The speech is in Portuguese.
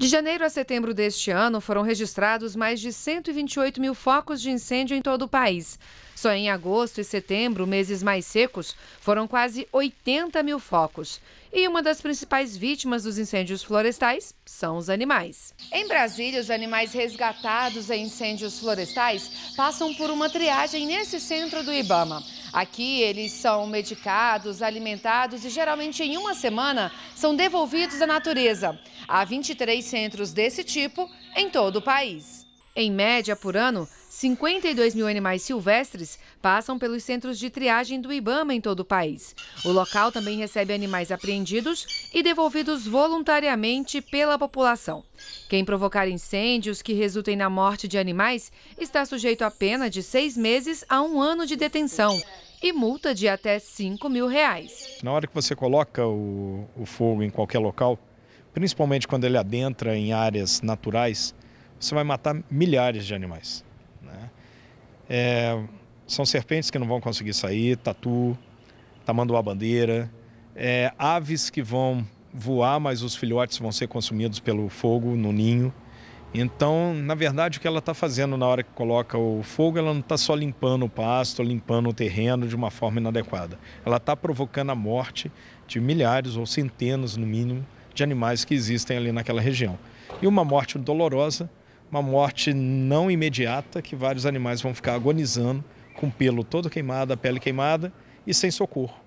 De janeiro a setembro deste ano, foram registrados mais de 128 mil focos de incêndio em todo o país. Só em agosto e setembro, meses mais secos, foram quase 80 mil focos. E uma das principais vítimas dos incêndios florestais são os animais. Em Brasília, os animais resgatados em incêndios florestais passam por uma triagem nesse centro do Ibama. Aqui eles são medicados, alimentados e geralmente em uma semana são devolvidos à natureza. Há 23 centros desse tipo em todo o país. Em média, por ano, 52 mil animais silvestres passam pelos centros de triagem do Ibama em todo o país. O local também recebe animais apreendidos e devolvidos voluntariamente pela população. Quem provocar incêndios que resultem na morte de animais está sujeito a pena de seis meses a um ano de detenção e multa de até 5 mil reais. Na hora que você coloca o, o fogo em qualquer local, principalmente quando ele adentra em áreas naturais, você vai matar milhares de animais. Né? É, são serpentes que não vão conseguir sair, tatu, tamanduá-bandeira, é, aves que vão voar, mas os filhotes vão ser consumidos pelo fogo no ninho. Então, na verdade, o que ela está fazendo na hora que coloca o fogo, ela não está só limpando o pasto, limpando o terreno de uma forma inadequada. Ela está provocando a morte de milhares ou centenas, no mínimo, de animais que existem ali naquela região. E uma morte dolorosa uma morte não imediata, que vários animais vão ficar agonizando, com o pelo todo queimado, a pele queimada e sem socorro.